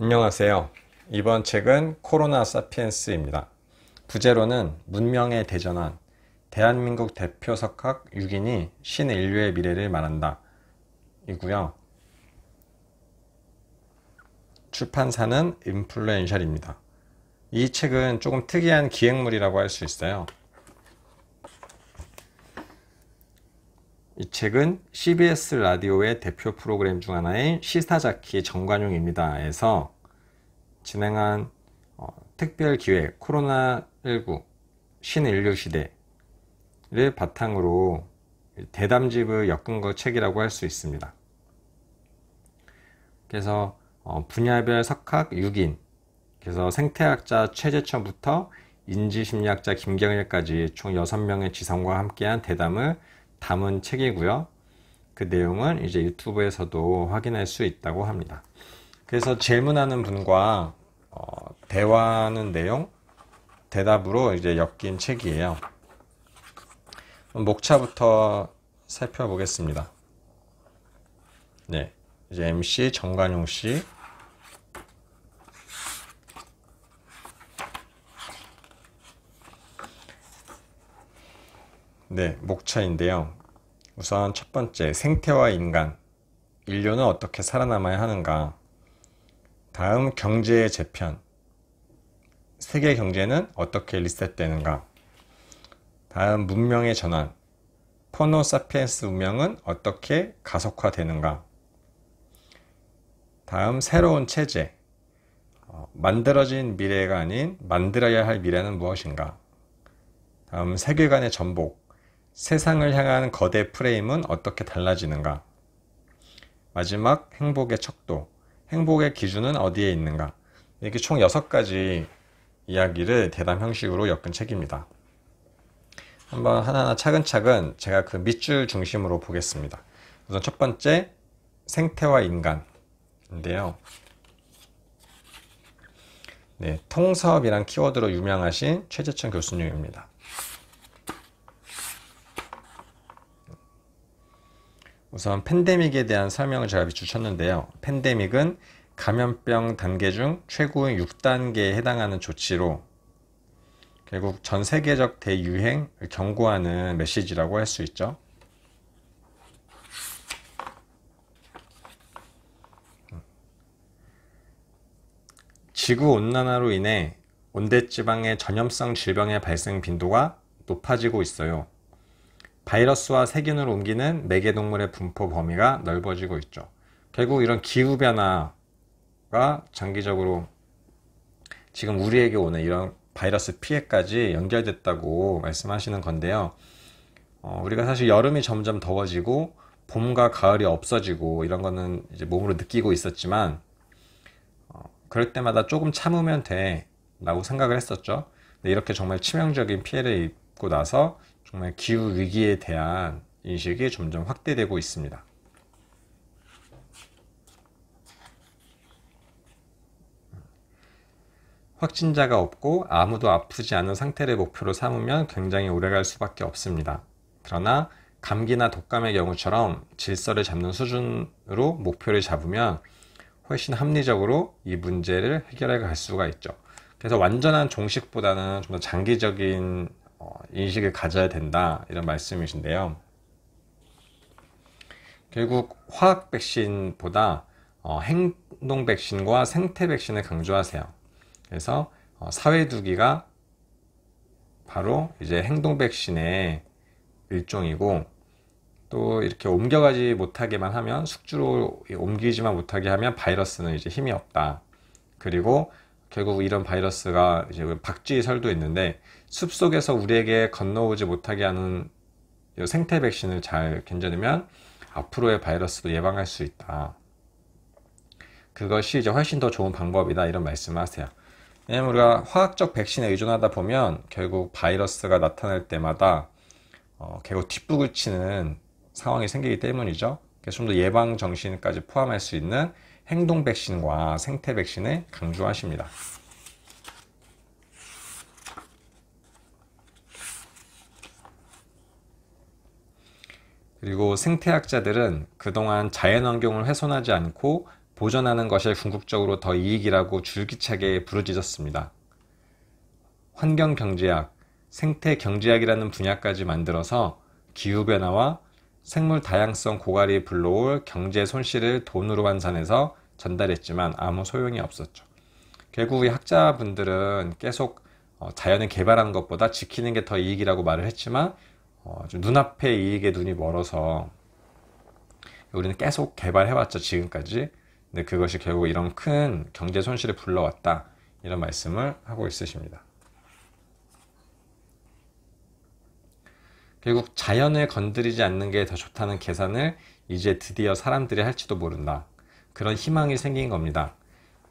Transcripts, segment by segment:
안녕하세요. 이번 책은 코로나 사피엔스입니다. 부제로는 문명의 대전환, 대한민국 대표 석학 6인이 신인류의 미래를 말한다. 이고요. 출판사는 인플루엔셜입니다. 이 책은 조금 특이한 기획물이라고 할 수 있어요. 이 책은 CBS 라디오의 대표 프로그램 중 하나인 시사자키 정관용입니다에서 진행한 어, 특별 기획 코로나19 신인류 시대를 바탕으로 대담집을 엮은 것 책이라고 할 수 있습니다. 그래서 어, 분야별 석학 6인 그래서 생태학자 최재천부터 인지심리학자 김경일까지 총 6명의 지성과 함께한 대담을 담은 책이고요. 그내용은 이제 유튜브에서도 확인할 수 있다고 합니다. 그래서 질문하는 분과 어, 대화하는 내용, 대답으로 이제 엮인 책이에요. 목차부터 살펴보겠습니다. 네, 이제 MC 정관용 씨, 네, 목차인데요. 우선 첫 번째, 생태와 인간. 인류는 어떻게 살아남아야 하는가? 다음, 경제의 재편. 세계 경제는 어떻게 리셋되는가? 다음, 문명의 전환. 포노 사피엔스 운명은 어떻게 가속화되는가? 다음, 새로운 체제. 어, 만들어진 미래가 아닌 만들어야 할 미래는 무엇인가? 다음, 세계관의 전복. 세상을 향한 거대 프레임은 어떻게 달라지는가? 마지막 행복의 척도, 행복의 기준은 어디에 있는가? 이렇게 총 6가지 이야기를 대담 형식으로 엮은 책입니다. 한번 하나하나 차근차근 제가 그 밑줄 중심으로 보겠습니다. 우선 첫 번째, 생태와 인간인데요. 네, 통섭이란 키워드로 유명하신 최재천 교수님입니다. 우선 팬데믹에 대한 설명을 제가 비추셨는데요. 팬데믹은 감염병 단계 중최고의 6단계에 해당하는 조치로 결국 전 세계적 대유행을 경고하는 메시지라고 할 수 있죠. 지구 온난화로 인해 온대 지방의 전염성 질병의 발생 빈도가 높아지고 있어요. 바이러스와 세균을 옮기는 매개동물의 분포 범위가 넓어지고 있죠. 결국 이런 기후변화가 장기적으로 지금 우리에게 오는 이런 바이러스 피해까지 연결됐다고 말씀하시는 건데요. 어, 우리가 사실 여름이 점점 더워지고 봄과 가을이 없어지고 이런 거는 이제 몸으로 느끼고 있었지만 어, 그럴 때마다 조금 참으면 돼 라고 생각을 했었죠. 근데 이렇게 정말 치명적인 피해를 입고 나서 정말 기후 위기에 대한 인식이 점점 확대되고 있습니다. 확진자가 없고 아무도 아프지 않은 상태를 목표로 삼으면 굉장히 오래갈 수밖에 없습니다. 그러나 감기나 독감의 경우처럼 질서를 잡는 수준으로 목표를 잡으면 훨씬 합리적으로 이 문제를 해결해 갈 수가 있죠. 그래서 완전한 종식보다는 좀 더 장기적인 인식을 가져야 된다 이런 말씀이신데요. 결국 화학 백신보다 어, 행동 백신과 생태 백신을 강조하세요. 그래서 어, 사회두기가 바로 이제 행동 백신의 일종이고 또 이렇게 옮겨가지 못하게만 하면 숙주로 옮기지만 못하게 하면 바이러스는 이제 힘이 없다. 그리고 결국 이런 바이러스가 이제 박쥐설도 있는데 숲속에서 우리에게 건너오지 못하게 하는 생태 백신을 잘 견뎌내면 앞으로의 바이러스도 예방할 수 있다. 그것이 이제 훨씬 더 좋은 방법이다 이런 말씀을 하세요. 왜냐면 우리가 화학적 백신에 의존하다 보면 결국 바이러스가 나타날 때마다 어, 결국 뒷북을 치는 상황이 생기기 때문이죠. 그래서 좀 더 예방 정신까지 포함할 수 있는 행동 백신과 생태 백신을 강조하십니다. 그리고 생태학자들은 그동안 자연환경을 훼손하지 않고 보존하는 것이 궁극적으로 더 이익이라고 줄기차게 부르짖었습니다. 환경경제학, 생태경제학이라는 분야까지 만들어서 기후변화와 생물 다양성 고갈이 불러올 경제 손실을 돈으로 환산해서 전달했지만 아무 소용이 없었죠. 결국 이 학자분들은 계속 어, 자연을 개발하는 것보다 지키는 게 더 이익이라고 말을 했지만 어, 눈앞에 이익에 눈이 멀어서 우리는 계속 개발해왔죠 지금까지. 근데 그것이 결국 이런 큰 경제 손실을 불러왔다 이런 말씀을 하고 있으십니다. 결국 자연을 건드리지 않는 게 더 좋다는 계산을 이제 드디어 사람들이 할지도 모른다. 그런 희망이 생긴 겁니다.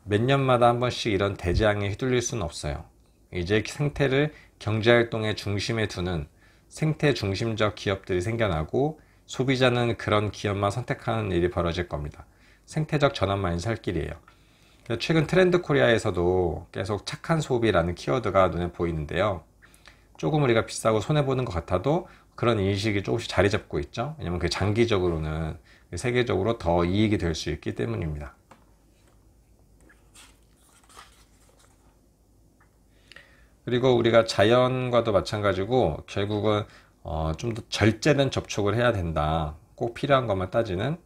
몇 년마다 한 번씩 이런 대재앙에 휘둘릴 수는 없어요. 이제 생태를 경제활동의 중심에 두는 생태 중심적 기업들이 생겨나고 소비자는 그런 기업만 선택하는 일이 벌어질 겁니다. 생태적 전환만이 살 길이에요. 최근 트렌드 코리아에서도 계속 착한 소비라는 키워드가 눈에 보이는데요. 조금 우리가 비싸고 손해보는 것 같아도 그런 인식이 조금씩 자리 잡고 있죠. 왜냐면 그 장기적으로는 세계적으로 더 이익이 될 수 있기 때문입니다. 그리고 우리가 자연과도 마찬가지고 결국은 어, 좀 더 절제된 접촉을 해야 된다. 꼭 필요한 것만 따지는.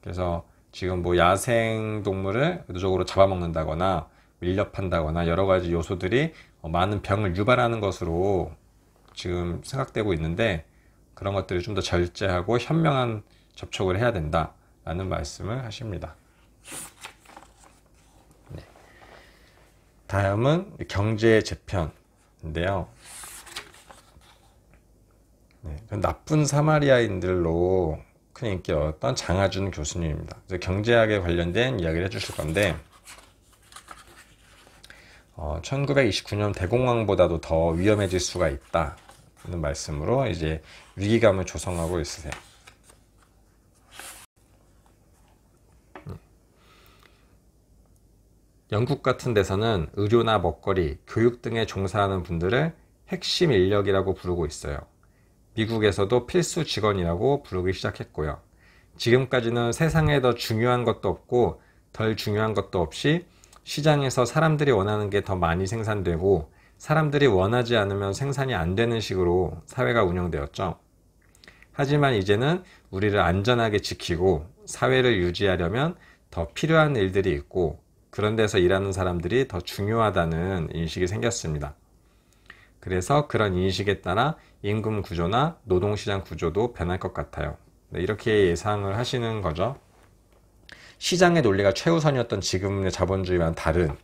그래서 지금 뭐 야생 동물을 의도적으로 잡아먹는다거나 밀렵한다거나 여러 가지 요소들이 어, 많은 병을 유발하는 것으로 지금 생각되고 있는데 그런 것들을 좀 더 절제하고 현명한 접촉을 해야 된다라는 말씀을 하십니다. 네. 다음은 경제 재편인데요. 네. 나쁜 사마리아인들로 큰 인기 얻었던 장하준 교수님입니다. 경제학에 관련된 이야기를 해주실 건데 어, 1929년 대공황보다도 더 위험해질 수가 있다는 말씀으로 이제 위기감을 조성하고 있으세요. 영국 같은 데서는 의료나 먹거리, 교육 등에 종사하는 분들을 핵심 인력이라고 부르고 있어요. 미국에서도 필수 직원이라고 부르기 시작했고요. 지금까지는 세상에 더 중요한 것도 없고 덜 중요한 것도 없이 시장에서 사람들이 원하는 게 더 많이 생산되고 사람들이 원하지 않으면 생산이 안 되는 식으로 사회가 운영되었죠. 하지만 이제는 우리를 안전하게 지키고 사회를 유지하려면 더 필요한 일들이 있고 그런 데서 일하는 사람들이 더 중요하다는 인식이 생겼습니다. 그래서 그런 인식에 따라 임금 구조나 노동시장 구조도 변할 것 같아요. 네, 이렇게 예상을 하시는 거죠. 시장의 논리가 최우선이었던 지금의 자본주의와는 다른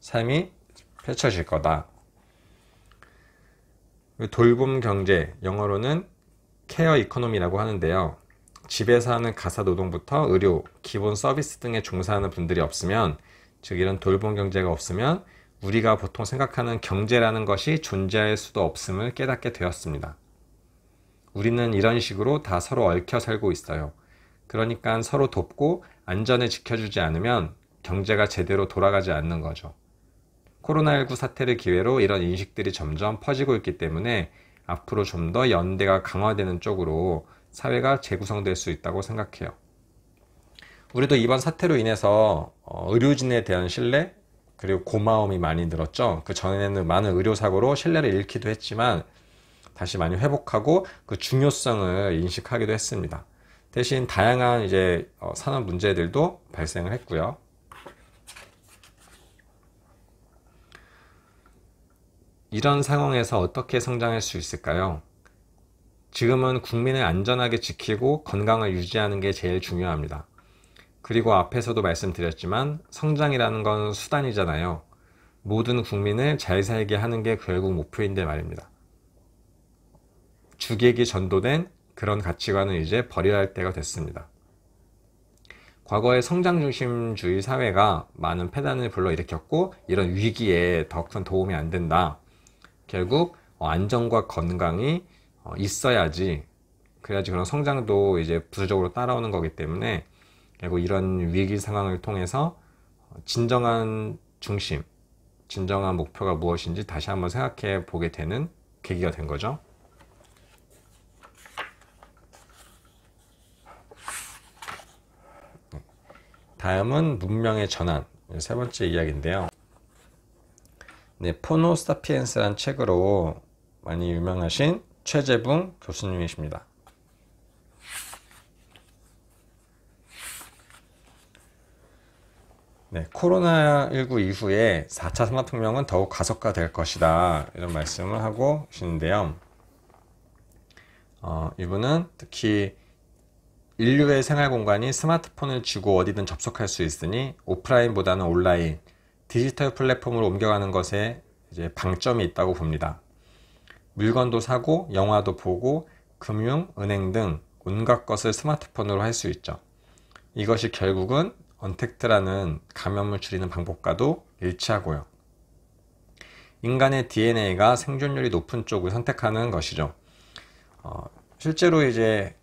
삶이 펼쳐질 거다. 돌봄 경제, 영어로는 케어 이코노미라고 하는데요. 집에서 하는 가사 노동부터 의료, 기본 서비스 등에 종사하는 분들이 없으면 즉 이런 돌봄 경제가 없으면 우리가 보통 생각하는 경제라는 것이 존재할 수도 없음을 깨닫게 되었습니다. 우리는 이런 식으로 다 서로 얽혀 살고 있어요. 그러니까 서로 돕고 안전을 지켜주지 않으면 경제가 제대로 돌아가지 않는 거죠. 코로나19 사태를 기회로 이런 인식들이 점점 퍼지고 있기 때문에 앞으로 좀 더 연대가 강화되는 쪽으로 사회가 재구성될 수 있다고 생각해요. 우리도 이번 사태로 인해서 어, 의료진에 대한 신뢰 그리고 고마움이 많이 늘었죠. 그 전에는 많은 의료사고로 신뢰를 잃기도 했지만 다시 많이 회복하고 그 중요성을 인식하기도 했습니다. 대신 다양한 이제 어, 산업 문제들도 발생을 했고요. 이런 상황에서 어떻게 성장할 수 있을까요? 지금은 국민을 안전하게 지키고 건강을 유지하는 게 제일 중요합니다. 그리고 앞에서도 말씀드렸지만 성장이라는 건 수단이잖아요. 모든 국민을 잘 살게 하는 게 결국 목표인데 말입니다. 주객이 전도된 그런 가치관은 이제 버려야 할 때가 됐습니다. 과거의 성장 중심주의 사회가 많은 폐단을 불러일으켰고 이런 위기에 더 큰 도움이 안 된다. 결국 안정과 건강이 어, 있어야지 그래야지 그런 성장도 이제 부수적으로 따라오는 거기 때문에 그리고 이런 위기 상황을 통해서 진정한 중심, 진정한 목표가 무엇인지 다시 한번 생각해 보게 되는 계기가 된 거죠. 네. 다음은 문명의 전환 세 번째 이야기인데요. 네, 포노 사피엔스란 책으로 많이 유명하신 최재붕 교수님이십니다. 네, 코로나19 이후에 4차 산업혁명은 더욱 가속화될 것이다. 이런 말씀을 하고 계시는데요. 어, 이분은 특히 인류의 생활 공간이 스마트폰을 쥐고 어디든 접속할 수 있으니 오프라인보다는 온라인, 디지털 플랫폼으로 옮겨가는 것에 이제 방점이 있다고 봅니다. 물건도 사고, 영화도 보고, 금융, 은행 등 온갖 것을 스마트폰으로 할 수 있죠. 이것이 결국은 언택트라는 감염을 줄이는 방법과도 일치하고요. 인간의 DNA가 생존율이 높은 쪽을 선택하는 것이죠. 어, 실제로 이제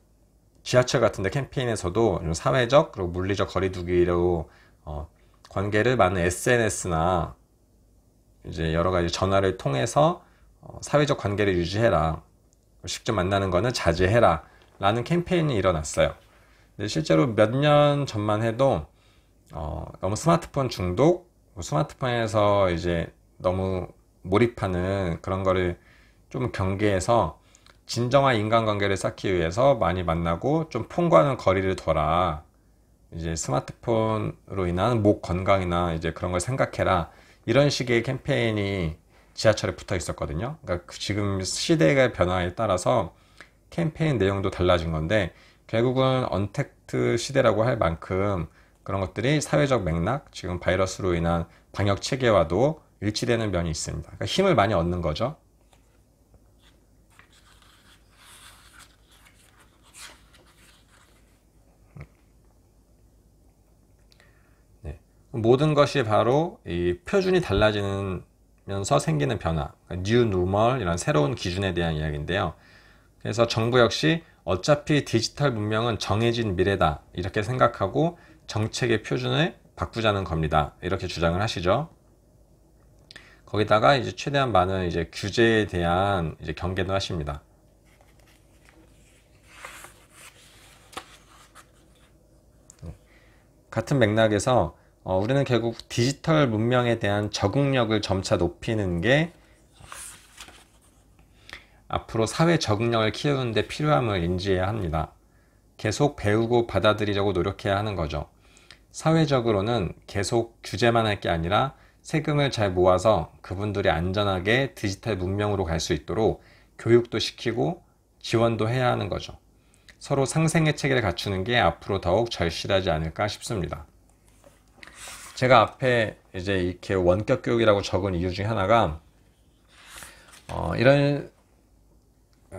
지하철 같은데 캠페인에서도 사회적 그리고 물리적 거리두기로 어, 관계를 많은 SNS나 이제 여러 가지 전화를 통해서 어, 사회적 관계를 유지해라. 직접 만나는 거는 자제해라. 라는 캠페인이 일어났어요. 실제로 몇 년 전만 해도 어, 너무 스마트폰 중독, 뭐 스마트폰에서 이제 너무 몰입하는 그런 거를 좀 경계해서 진정한 인간관계를 쌓기 위해서 많이 만나고 좀 폰과는 거리를 둬라. 이제 스마트폰으로 인한 목 건강이나 이제 그런 걸 생각해라. 이런 식의 캠페인이 지하철에 붙어 있었거든요. 그러니까 그 지금 시대의 변화에 따라서 캠페인 내용도 달라진 건데 결국은 언택트 시대라고 할 만큼 그런 것들이 사회적 맥락, 지금 바이러스로 인한 방역 체계와도 일치되는 면이 있습니다. 그러니까 힘을 많이 얻는 거죠. 네. 모든 것이 바로 이 표준이 달라지면서 생기는 변화, 뉴러니 그러니까 이런 새로운 기준에 대한 이야기인데요. 그래서 정부 역시 어차피 디지털 문명은 정해진 미래다 이렇게 생각하고 정책의 표준을 바꾸자는 겁니다. 이렇게 주장을 하시죠. 거기다가 이제 최대한 많은 이제 규제에 대한 이제 경계도 하십니다. 같은 맥락에서 어, 우리는 결국 디지털 문명에 대한 적응력을 점차 높이는 게 앞으로 사회 적응력을 키우는데 필요함을 인지해야 합니다. 계속 배우고 받아들이려고 노력해야 하는 거죠. 사회적으로는 계속 규제만 할 게 아니라 세금을 잘 모아서 그분들이 안전하게 디지털 문명으로 갈 수 있도록 교육도 시키고 지원도 해야 하는 거죠. 서로 상생의 체계를 갖추는 게 앞으로 더욱 절실하지 않을까 싶습니다. 제가 앞에 이제 이렇게 원격 교육이라고 적은 이유 중에 하나가 어, 이런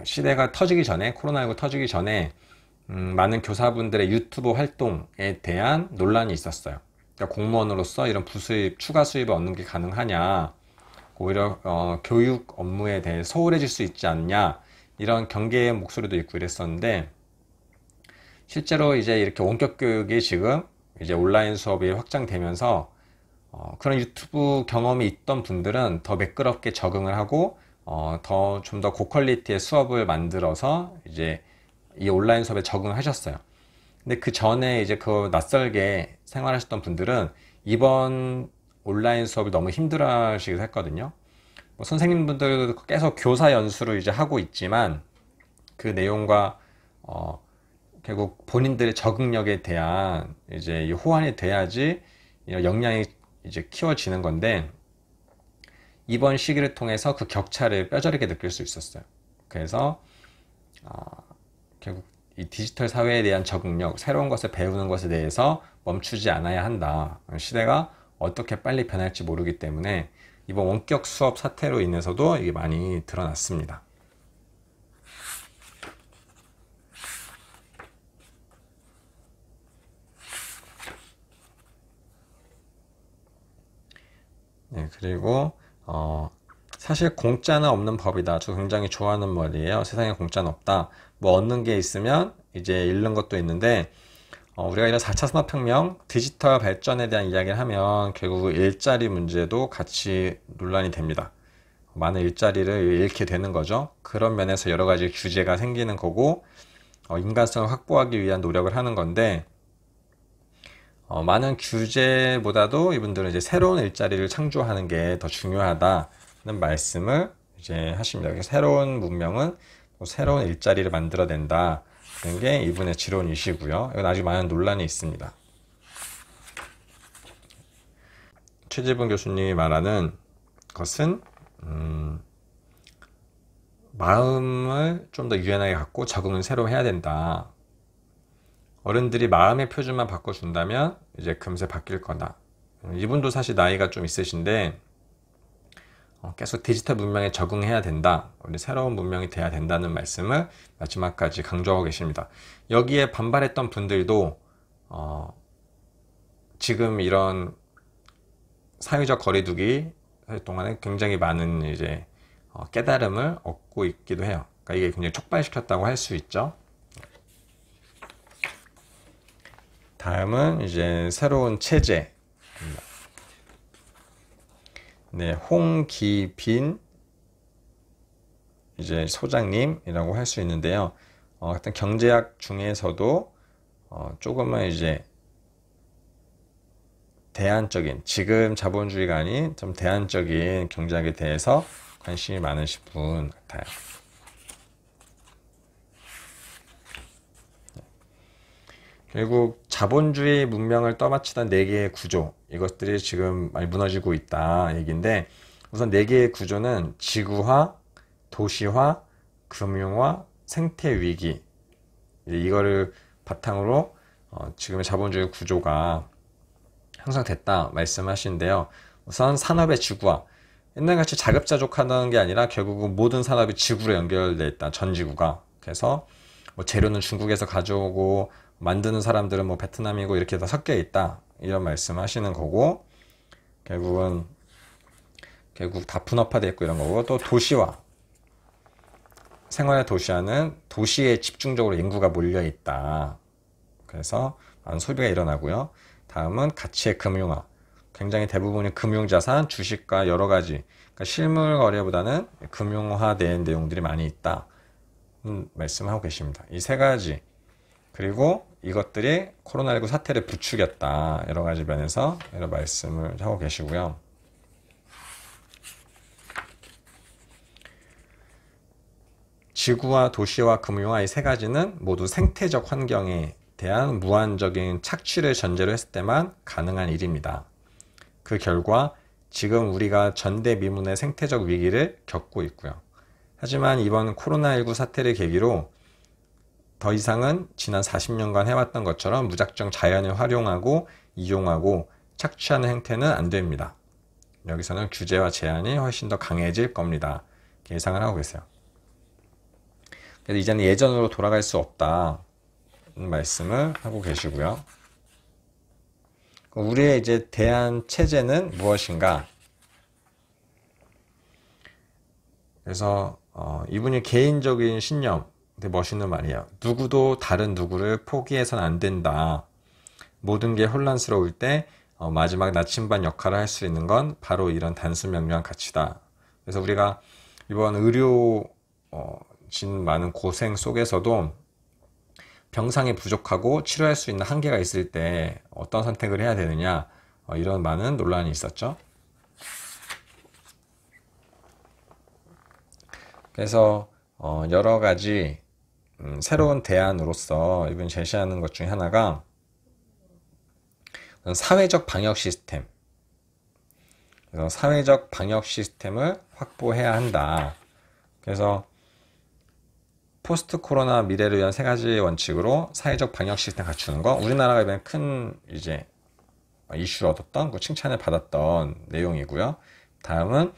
시대가 터지기 전에 코로나19 터지기 전에 음, 많은 교사분들의 유튜브 활동에 대한 논란이 있었어요. 그러니까 공무원으로서 이런 부수입, 추가 수입을 얻는 게 가능하냐, 오히려 어, 교육 업무에 대해 소홀해질 수 있지 않냐, 이런 경계의 목소리도 있고 이랬었는데, 실제로 이제 이렇게 원격 교육이 지금 이제 온라인 수업이 확장되면서 어, 그런 유튜브 경험이 있던 분들은 더 매끄럽게 적응을 하고 어, 더 좀더 더 고퀄리티의 수업을 만들어서 이제 이 온라인 수업에 적응하셨어요. 근데 그 전에 이제 그 낯설게 생활하셨던 분들은 이번 온라인 수업이 너무 힘들어 하시기도 했거든요. 뭐 선생님분들도 계속 교사 연수를 이제 하고 있지만 그 내용과 어 결국 본인들의 적응력에 대한 이제 이 호환이 돼야지 역량이 이제 키워지는 건데 이번 시기를 통해서 그 격차를 뼈저리게 느낄 수 있었어요. 그래서 어 결국 이 디지털 사회에 대한 적응력, 새로운 것을 배우는 것에 대해서 멈추지 않아야 한다. 시대가 어떻게 빨리 변할지 모르기 때문에 이번 원격 수업 사태로 인해서도 이게 많이 드러났습니다. 네, 그리고 어, 사실 공짜는 없는 법이다. 저 굉장히 좋아하는 말이에요. 세상에 공짜는 없다. 뭐 얻는 게 있으면 이제 잃는 것도 있는데 어, 우리가 이런 4차 산업혁명, 디지털 발전에 대한 이야기를 하면 결국 일자리 문제도 같이 논란이 됩니다. 많은 일자리를 잃게 되는 거죠. 그런 면에서 여러 가지 규제가 생기는 거고 어, 인간성을 확보하기 위한 노력을 하는 건데 어, 많은 규제보다도 이분들은 이제 새로운 일자리를 창조하는 게 더 중요하다는 말씀을 이제 하십니다. 새로운 문명은 뭐 새로운 일자리를 만들어낸다는 게 이분의 지론이시고요. 이건 아주 많은 논란이 있습니다. 최재분 교수님이 말하는 것은 음, 마음을 좀 더 유연하게 갖고 적응은 새로 해야 된다. 어른들이 마음의 표준만 바꿔준다면 이제 금세 바뀔 거다. 이분도 사실 나이가 좀 있으신데 어, 계속 디지털 문명에 적응해야 된다. 우리 새로운 문명이 돼야 된다는 말씀을 마지막까지 강조하고 계십니다. 여기에 반발했던 분들도 어, 지금 이런 사회적 거리두기 동안에 굉장히 많은 이제 어, 깨달음을 얻고 있기도 해요. 그러니까 이게 굉장히 촉발시켰다고 할 수 있죠. 다음은 이제 새로운 체제. 네, 홍기빈 이제 소장님이라고 할 수 있는데요. 어, 같은 경제학 중에서도 어, 조금은 이제 대안적인 지금 자본주의가 아닌 좀 대안적인 경제학에 대해서 관심이 많으신 분 같아요. 결국 네. 자본주의 문명을 떠마치던 네 개의 구조 이것들이 지금 많이 무너지고 있다 얘기인데 우선 네 개의 구조는 지구화, 도시화, 금융화, 생태 위기 이거를 바탕으로 어, 지금의 자본주의 구조가 형성됐다 말씀하시는데요. 우선 산업의 지구화 옛날같이 자급자족하는 게 아니라 결국은 모든 산업이 지구로 연결돼 있다 전 지구가 그래서 뭐 재료는 중국에서 가져오고 만드는 사람들은 뭐 베트남이고 이렇게 다 섞여 있다 이런 말씀하시는 거고 결국은 결국 다 분업화돼 있고 이런 거고 또 도시화 생활 의 도시화는 도시에 집중적으로 인구가 몰려 있다 그래서 많은 소비가 일어나고요 다음은 가치의 금융화 굉장히 대부분이 금융자산 주식과 여러 가지 그러니까 실물 거래보다는 금융화된 내용들이 많이 있다 음, 말씀하고 계십니다 이 세 가지 그리고 이것들이 코로나19 사태를 부추겼다. 여러 가지 면에서 이런 말씀을 하고 계시고요. 지구와 도시와 금융화 이 세 가지는 모두 생태적 환경에 대한 무한적인 착취를 전제로 했을 때만 가능한 일입니다. 그 결과 지금 우리가 전대미문의 생태적 위기를 겪고 있고요. 하지만 이번 코로나19 사태를 계기로 더 이상은 지난 40년간 해왔던 것처럼 무작정 자연을 활용하고 이용하고 착취하는 행태는 안 됩니다. 여기서는 규제와 제한이 훨씬 더 강해질 겁니다. 예상을 하고 계세요. 그래서 이제는 예전으로 돌아갈 수 없다. 말씀을 하고 계시고요. 우리의 이제 대한 체제는 무엇인가? 그래서 어, 이분이 개인적인 신념, 근데 머신은 말이에요 누구도 다른 누구를 포기해선 안 된다. 모든 게 혼란스러울 때 어, 마지막 나침반 역할을 할 수 있는 건 바로 이런 단순 명료한 가치다. 그래서 우리가 이번 의료 어, 진 많은 고생 속에서도 병상이 부족하고 치료할 수 있는 한계가 있을 때 어떤 선택을 해야 되느냐 어, 이런 많은 논란이 있었죠. 그래서 어, 여러 가지 음, 새로운 대안으로서 이분 제시하는 것 중에 하나가 사회적 방역 시스템. 그래서 사회적 방역 시스템을 확보해야 한다. 그래서 포스트 코로나 미래를 위한 세 가지 원칙으로 사회적 방역 시스템 갖추는 거 우리나라가 이번에 큰 이제 이슈를 얻었던 그 칭찬을 받았던 내용이고요. 다음은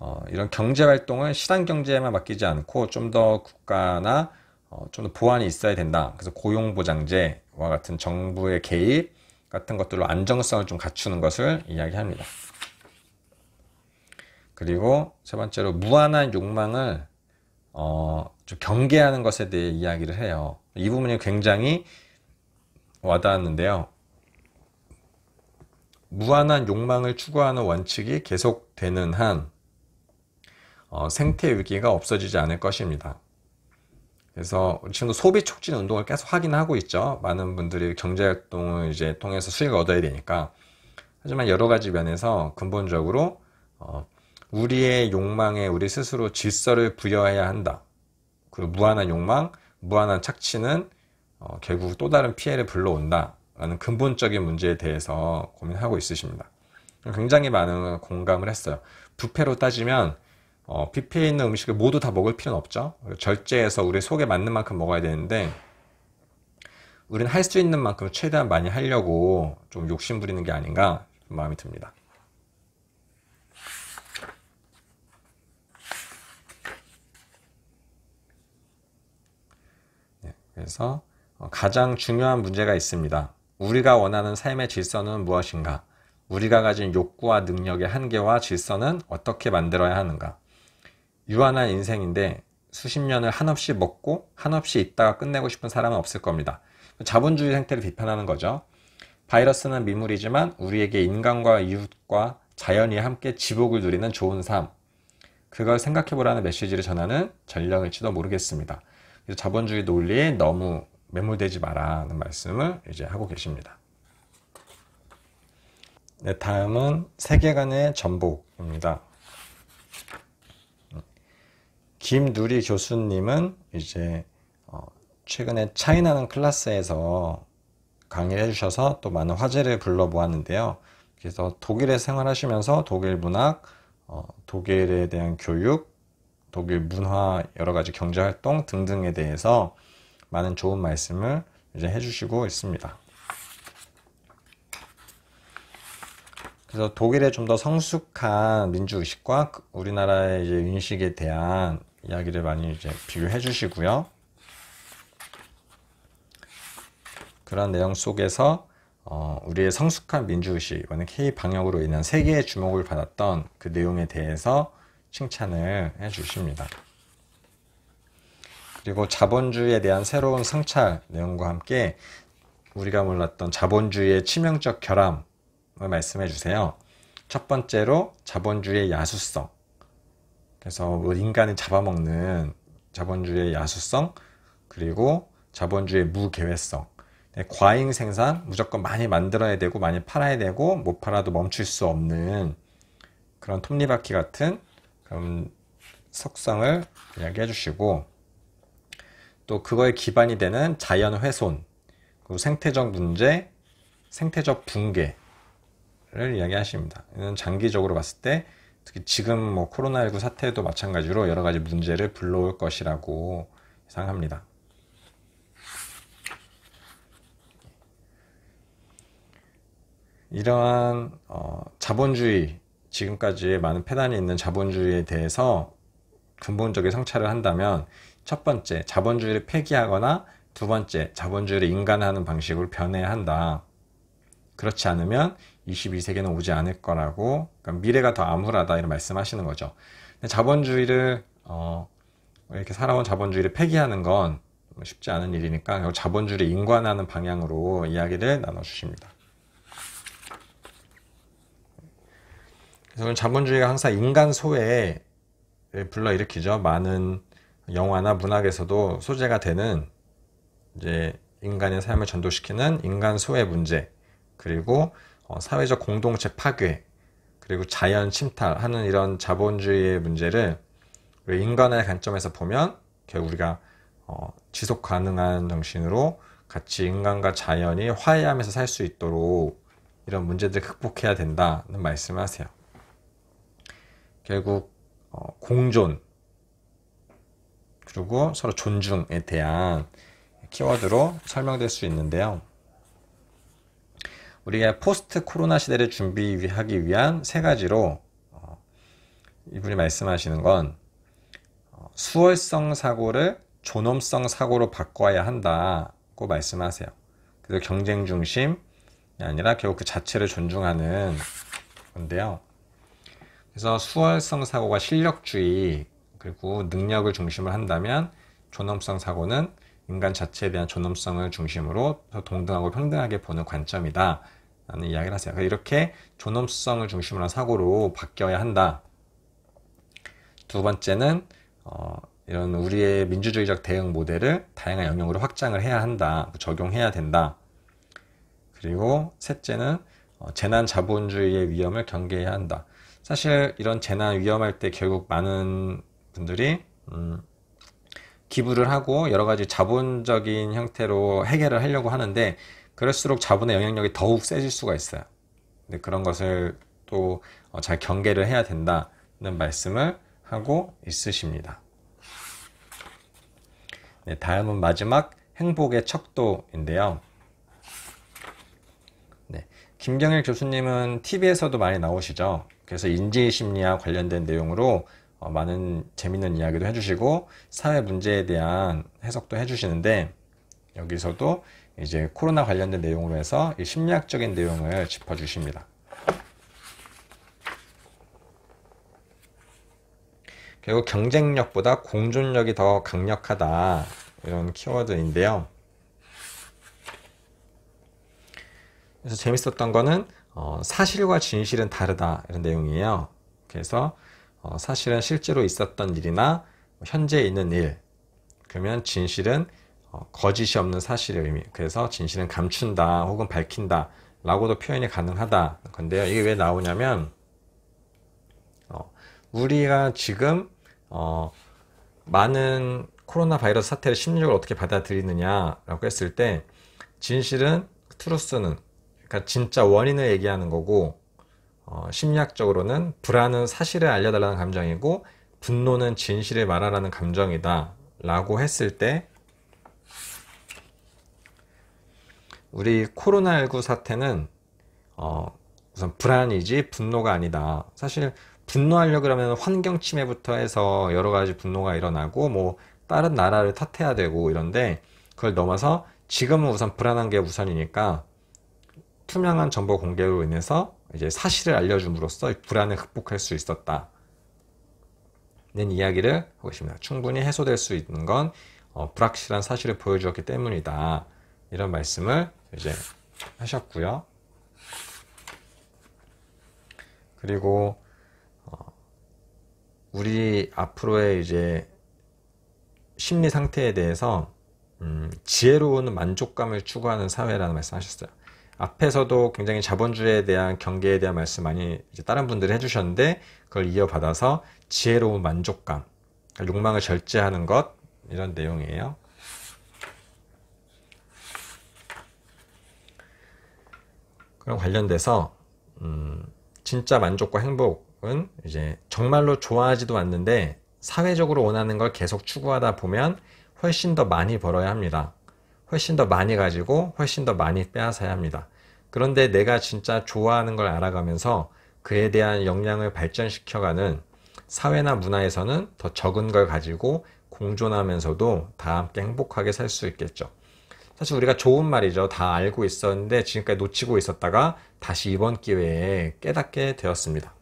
어, 이런 경제 활동을 시장 경제에만 맡기지 않고 좀 더 국가나 어, 좀 더 보완이 있어야 된다. 그래서 고용보장제와 같은 정부의 개입 같은 것들로 안정성을 좀 갖추는 것을 이야기합니다. 그리고 세 번째로 무한한 욕망을 어, 좀 경계하는 것에 대해 이야기를 해요. 이 부분이 굉장히 와닿았는데요. 무한한 욕망을 추구하는 원칙이 계속되는 한 어, 생태 위기가 없어지지 않을 것입니다. 그래서 우리 지금도 소비 촉진 운동을 계속 하긴 하고 있죠. 많은 분들이 경제 활동을 이제 통해서 수익을 얻어야 되니까. 하지만 여러 가지 면에서 근본적으로 어, 우리의 욕망에 우리 스스로 질서를 부여해야 한다. 그리고 무한한 욕망, 무한한 착취는 어, 결국 또 다른 피해를 불러온다. 라는 근본적인 문제에 대해서 고민하고 있으십니다. 굉장히 많은 공감을 했어요. 부패로 따지면 어, 뷔페에 있는 음식을 모두 다 먹을 필요는 없죠. 절제해서 우리 속에 맞는 만큼 먹어야 되는데 우리는 할 수 있는 만큼 최대한 많이 하려고 좀 욕심 부리는 게 아닌가 마음이 듭니다. 네, 그래서 어, 가장 중요한 문제가 있습니다. 우리가 원하는 삶의 질서는 무엇인가? 우리가 가진 욕구와 능력의 한계와 질서는 어떻게 만들어야 하는가? 유한한 인생인데 수십 년을 한없이 먹고 한없이 있다가 끝내고 싶은 사람은 없을 겁니다. 자본주의 생태를 비판하는 거죠. 바이러스는 미물이지만 우리에게 인간과 이웃과 자연이 함께 지복을 누리는 좋은 삶. 그걸 생각해보라는 메시지를 전하는 전략일지도 모르겠습니다. 그래서 자본주의 논리에 너무 매몰되지 마라는 말씀을 이제 하고 계십니다. 네, 다음은 세계관의 전복입니다. 김누리 교수님은 이제 어, 최근에 차이나는 클래스에서 강의를 해주셔서 또 많은 화제를 불러보았는데요. 그래서 독일에 생활하시면서 독일 문학, 어, 독일에 대한 교육, 독일 문화, 여러 가지 경제활동 등등에 대해서 많은 좋은 말씀을 이제 해주시고 있습니다. 그래서 독일의 좀 더 성숙한 민주 의식과 그 우리나라의 이제 인식에 대한 이야기를 많이 이제 비교해 주시고요. 그런 내용 속에서 어, 우리의 성숙한 민주의식, 이번에 K-방역으로 인한 세계의 주목을 받았던 그 내용에 대해서 칭찬을 해 주십니다. 그리고 자본주의에 대한 새로운 성찰 내용과 함께 우리가 몰랐던 자본주의의 치명적 결함을 말씀해 주세요. 첫 번째로 자본주의의 야수성. 그래서 뭐 인간이 잡아먹는 자본주의의 야수성 그리고 자본주의의 무계획성 네, 과잉 생산 무조건 많이 만들어야 되고 많이 팔아야 되고 못 팔아도 멈출 수 없는 그런 톱니바퀴 같은 그런 속성을 이야기해 주시고 또 그거에 기반이 되는 자연 훼손 그리고 생태적 문제 생태적 붕괴를 이야기하십니다. 이는 장기적으로 봤을 때 특히 지금 뭐 코로나19 사태도 마찬가지로 여러 가지 문제를 불러올 것이라고 예상합니다. 이러한 어, 자본주의 지금까지의 많은 패단이 있는 자본주의에 대해서 근본적인 성찰을 한다면 첫 번째 자본주의를 폐기하거나 두 번째 자본주의를 인간화하는 방식으로 변해야 한다. 그렇지 않으면 2 2세기는 오지 않을 거라고 그러니까 미래가 더 암울하다 이런 말씀하시는 거죠. 자본주의를 어, 이렇게 살아온 자본주의를 폐기하는 건 쉽지 않은 일이니까 자본주의를 인관하는 방향으로 이야기를 나눠주십니다. 그래서 자본주의가 항상 인간 소외를 불러일으키죠. 많은 영화나 문학에서도 소재가 되는 이제 인간의 삶을 전도시키는 인간 소외 문제 그리고 어, 사회적 공동체 파괴, 그리고 자연 침탈하는 이런 자본주의의 문제를 우리 인간의 관점에서 보면 결국 우리가 어, 지속 가능한 정신으로 같이 인간과 자연이 화해하면서 살 수 있도록 이런 문제들을 극복해야 된다는 말씀을 하세요. 결국 어, 공존 그리고 서로 존중에 대한 키워드로 설명될 수 있는데요. 우리가 포스트 코로나 시대를 준비하기 위한 세 가지로 어, 이분이 말씀하시는 건 어, 수월성 사고를 존엄성 사고로 바꿔야 한다고 말씀하세요. 그래서 경쟁 중심이 아니라 결국 그 자체를 존중하는 건데요. 그래서 수월성 사고가 실력주의 그리고 능력을 중심을 한다면 존엄성 사고는 인간 자체에 대한 존엄성을 중심으로 동등하고 평등하게 보는 관점이다. 라는 이야기를 하세요. 그러니까 이렇게 존엄성을 중심으로 한 사고로 바뀌어야 한다. 두 번째는 어, 이런 우리의 민주주의적 대응 모델을 다양한 영역으로 확장을 해야 한다. 그 적용해야 된다. 그리고 셋째는 어, 재난 자본주의의 위험을 경계해야 한다. 사실 이런 재난 위험할 때 결국 많은 분들이 음, 기부를 하고 여러 가지 자본적인 형태로 해결을 하려고 하는데 그럴수록 자본의 영향력이 더욱 세질 수가 있어요. 근데 그런 것을 또잘 어, 경계를 해야 된다는 말씀을 하고 있으십니다. 네, 다음은 마지막 행복의 척도인데요. 네, 김경일 교수님은 TV에서도 많이 나오시죠. 그래서 인지심리와 관련된 내용으로 어, 많은 재밌는 이야기도 해주시고 사회 문제에 대한 해석도 해주시는데 여기서도 이제 코로나 관련된 내용으로 해서 심리학적인 내용을 짚어주십니다. 결국 경쟁력보다 공존력이 더 강력하다 이런 키워드인데요. 그래서 재밌었던 거는 어, 사실과 진실은 다르다 이런 내용이에요. 그래서 어, 사실은 실제로 있었던 일이나 뭐 현재 있는 일 그러면 진실은 어, 거짓이 없는 사실의 의미 그래서 진실은 감춘다 혹은 밝힌다 라고도 표현이 가능하다 건데요 이게 왜 나오냐면 어, 우리가 지금 어, 많은 코로나 바이러스 사태를 심리적으로 어떻게 받아들이느냐라고 했을 때 진실은 트루스는 그러니까 진짜 원인을 얘기하는 거고 어, 심리학적으로는 불안은 사실을 알려달라는 감정이고 분노는 진실을 말하라는 감정이다 라고 했을 때 우리 코로나19 사태는 어, 우선 불안이지 분노가 아니다. 사실 분노하려고 그러면 환경 침해부터 해서 여러 가지 분노가 일어나고 뭐 다른 나라를 탓해야 되고 이런데 그걸 넘어서 지금은 우선 불안한 게 우선이니까 투명한 정보 공개로 인해서 이제 사실을 알려줌으로써 불안을 극복할 수 있었다. 는 이야기를 하고 있습니다. 충분히 해소될 수 있는 건 어, 불확실한 사실을 보여주었기 때문이다. 이런 말씀을 이제 하셨고요. 그리고 어, 우리 앞으로의 이제 심리 상태에 대해서 음, 지혜로운 만족감을 추구하는 사회라는 말씀하셨어요. 앞에서도 굉장히 자본주의에 대한 경계에 대한 말씀 많이 다른 분들이 해주셨는데 그걸 이어받아서 지혜로운 만족감, 그러니까 욕망을 절제하는 것 이런 내용이에요. 그럼 관련돼서 음, 진짜 만족과 행복은 이제 정말로 좋아하지도 않는데 사회적으로 원하는 걸 계속 추구하다 보면 훨씬 더 많이 벌어야 합니다. 훨씬 더 많이 가지고 훨씬 더 많이 빼앗아야 합니다. 그런데 내가 진짜 좋아하는 걸 알아가면서 그에 대한 역량을 발전시켜가는 사회나 문화에서는 더 적은 걸 가지고 공존하면서도 다 함께 행복하게 살 수 있겠죠. 사실 우리가 좋은 말이죠. 다 알고 있었는데 지금까지 놓치고 있었다가 다시 이번 기회에 깨닫게 되었습니다.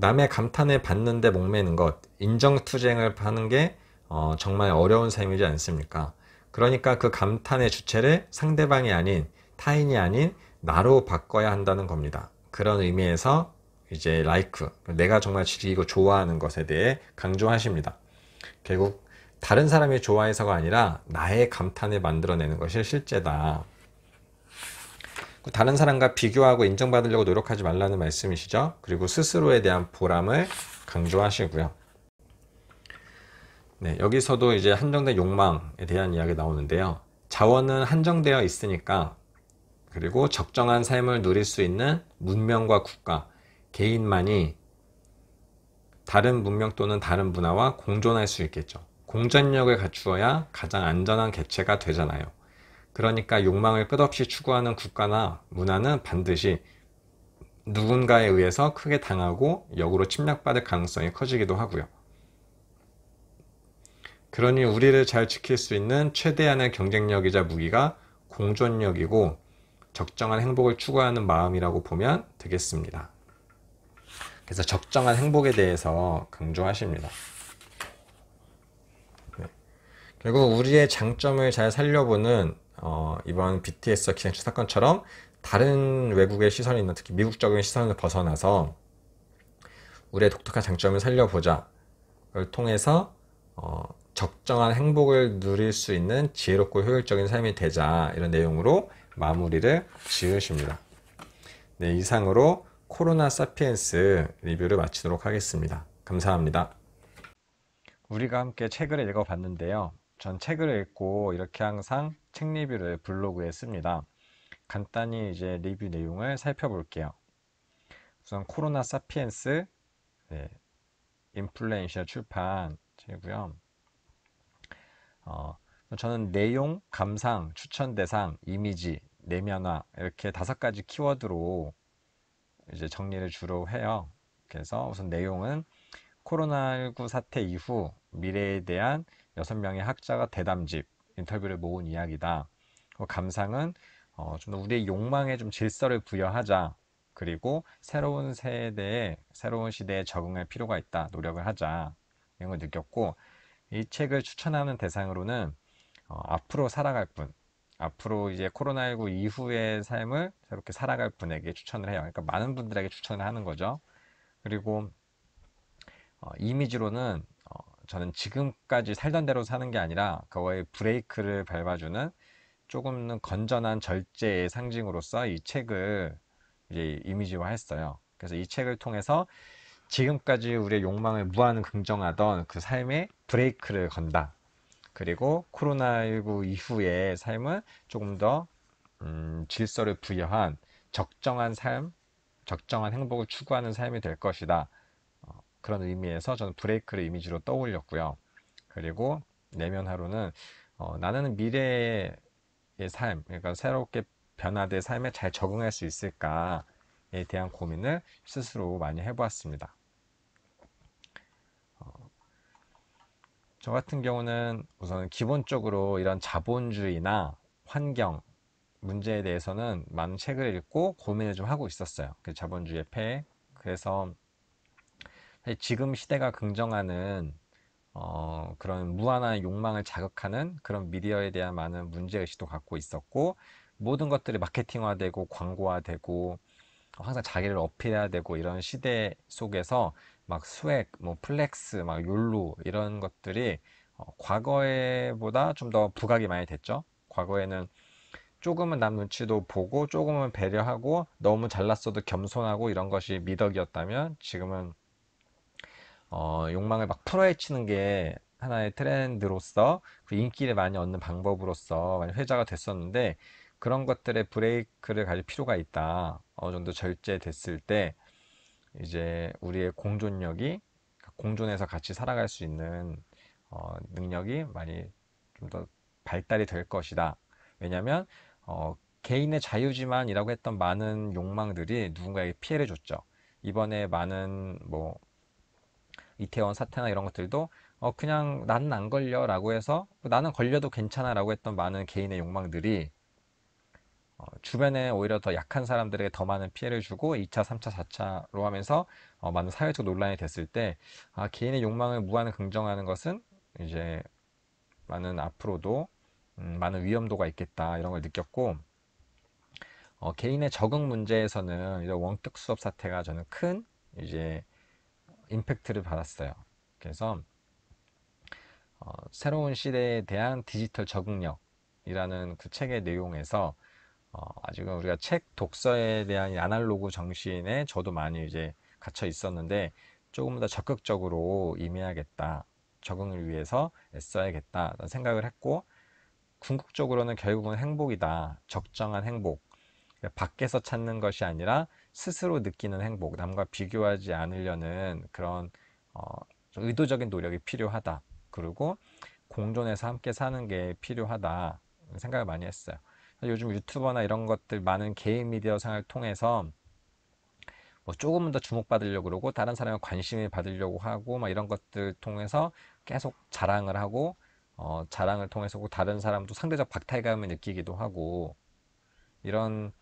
남의 감탄을 받는데 목매는 것, 인정투쟁을 하는 게 어, 정말 어려운 셈이지 않습니까? 그러니까 그 감탄의 주체를 상대방이 아닌 타인이 아닌 나로 바꿔야 한다는 겁니다. 그런 의미에서 이제 like 내가 정말 즐기고 좋아하는 것에 대해 강조하십니다. 결국 다른 사람이 좋아해서가 아니라 나의 감탄을 만들어내는 것이 실제다. 다른 사람과 비교하고 인정받으려고 노력하지 말라는 말씀이시죠. 그리고 스스로에 대한 보람을 강조하시고요. 네, 여기서도 이제 한정된 욕망에 대한 이야기 나오는데요. 자원은 한정되어 있으니까 그리고 적정한 삶을 누릴 수 있는 문명과 국가, 개인만이 다른 문명 또는 다른 문화와 공존할 수 있겠죠. 공전력을 갖추어야 가장 안전한 개체가 되잖아요. 그러니까 욕망을 끝없이 추구하는 국가나 문화는 반드시 누군가에 의해서 크게 당하고 역으로 침략받을 가능성이 커지기도 하고요. 그러니 우리를 잘 지킬 수 있는 최대한의 경쟁력이자 무기가 공존력이고 적정한 행복을 추구하는 마음이라고 보면 되겠습니다. 그래서 적정한 행복에 대해서 강조하십니다. 네. 결국 우리의 장점을 잘 살려보는 어, 이번 BTS 기생충 사건처럼 다른 외국의 시선이나 특히 미국적인 시선을 벗어나서 우리의 독특한 장점을 살려보자를 통해서 어, 적정한 행복을 누릴 수 있는 지혜롭고 효율적인 삶이 되자 이런 내용으로 마무리를 지으십니다. 네, 이상으로 코로나 사피엔스 리뷰를 마치도록 하겠습니다. 감사합니다. 우리가 함께 책을 읽어봤는데요. 전 책을 읽고 이렇게 항상 책 리뷰를 블로그에 씁니다. 간단히 이제 리뷰 내용을 살펴볼게요. 우선 코로나 사피엔스 네, 인플레이션 출판이고요. 어, 저는 내용, 감상, 추천 대상, 이미지, 내면화 이렇게 다섯 가지 키워드로 이제 정리를 주로 해요. 그래서 우선 내용은 코로나19 사태 이후 미래에 대한 여섯 명의 학자가 대담집 인터뷰를 모은 이야기다. 그 감상은 어, 좀 더 우리의 욕망에 좀 질서를 부여하자. 그리고 새로운 세대에 새로운 시대에 적응할 필요가 있다. 노력을 하자. 이런 걸 느꼈고 이 책을 추천하는 대상으로는 어, 앞으로 살아갈 분, 앞으로 이제 코로나19 이후의 삶을 새롭게 살아갈 분에게 추천을 해요. 그러니까 많은 분들에게 추천을 하는 거죠. 그리고 어, 이미지로는 저는 지금까지 살던 대로 사는 게 아니라 그거의 브레이크를 밟아주는 조금은 건전한 절제의 상징으로서 이 책을 이제 이미지화했어요. 그래서 이 책을 통해서 지금까지 우리의 욕망을 무한 긍정하던 그삶의 브레이크를 건다. 그리고 코로나19 이후의 삶은 조금 더 음, 질서를 부여한 적정한 삶, 적정한 행복을 추구하는 삶이 될 것이다. 그런 의미에서 저는 브레이크를 이미지로 떠올렸고요. 그리고 내면 화로는 어, 나는 미래의 삶, 그러니까 새롭게 변화된 삶에 잘 적응할 수 있을까에 대한 고민을 스스로 많이 해보았습니다. 어, 저 같은 경우는 우선 기본적으로 이런 자본주의나 환경 문제에 대해서는 많은 책을 읽고 고민을 좀 하고 있었어요. 그 자본주의의 폐해. 그래서 네, 지금 시대가 긍정하는 어, 그런 무한한 욕망을 자극하는 그런 미디어에 대한 많은 문제의식도 갖고 있었고 모든 것들이 마케팅화되고 광고화되고 항상 자기를 어필해야 되고 이런 시대 속에서 막 수액, 뭐 플렉스, 막욜루 이런 것들이 어, 과거에보다 좀 더 부각이 많이 됐죠. 과거에는 조금은 남 눈치도 보고 조금은 배려하고 너무 잘났어도 겸손하고 이런 것이 미덕이었다면 지금은 어, 욕망을 막 풀어헤치는 게 하나의 트렌드로서 그 인기를 많이 얻는 방법으로서 많이 회자가 됐었는데 그런 것들의 브레이크를 가질 필요가 있다. 어느 정도 절제됐을 때 이제 우리의 공존력이 그러니까 공존해서 같이 살아갈 수 있는 어, 능력이 많이 좀 더 발달이 될 것이다. 왜냐하면 어, 개인의 자유지만이라고 했던 많은 욕망들이 누군가에게 피해를 줬죠. 이번에 많은 뭐 이태원 사태나 이런 것들도 어 그냥 나는 안 걸려라고 해서 나는 걸려도 괜찮아라고 했던 많은 개인의 욕망들이 어, 주변에 오히려 더 약한 사람들에게 더 많은 피해를 주고 2차, 3차, 4차로 하면서 어, 많은 사회적 논란이 됐을 때 아, 개인의 욕망을 무한 긍정하는 것은 이제 많은 앞으로도 음, 많은 위험도가 있겠다 이런 걸 느꼈고 어, 개인의 적응 문제에서는 이런 원격 수업 사태가 저는 큰 이제 임팩트를 받았어요. 그래서 어, 새로운 시대에 대한 디지털 적응력이라는 그 책의 내용에서 어, 아직은 우리가 책 독서에 대한 아날로그 정신에 저도 많이 이제 갇혀 있었는데 조금 더 적극적으로 임해야겠다. 적응을 위해서 애써야겠다. 라는 생각을 했고, 궁극적으로는 결국은 행복이다. 적정한 행복. 그러니까 밖에서 찾는 것이 아니라 스스로 느끼는 행복, 남과 비교하지 않으려는 그런 어, 의도적인 노력이 필요하다. 그리고 공존해서 함께 사는 게 필요하다 생각을 많이 했어요. 요즘 유튜버나 이런 것들 많은 개인 미디어상을 통해서 뭐 조금은 더 주목받으려고 그러고 다른 사람의 관심을 받으려고 하고 막 이런 것들 통해서 계속 자랑을 하고 어, 자랑을 통해서 다른 사람도 상대적 박탈감을 느끼기도 하고 이런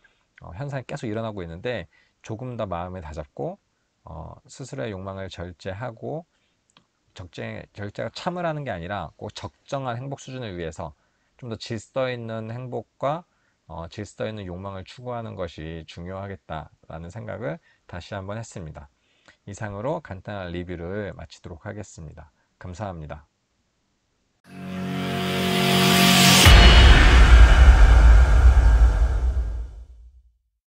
어, 현상이 계속 일어나고 있는데 조금 더 마음에 다잡고 어, 스스로의 욕망을 절제하고 적재, 절제가 참으라는 게 아니라 꼭 적정한 행복 수준을 위해서 좀 더 질서 있는 행복과 어, 질서 있는 욕망을 추구하는 것이 중요하겠다라는 생각을 다시 한번 했습니다. 이상으로 간단한 리뷰를 마치도록 하겠습니다. 감사합니다.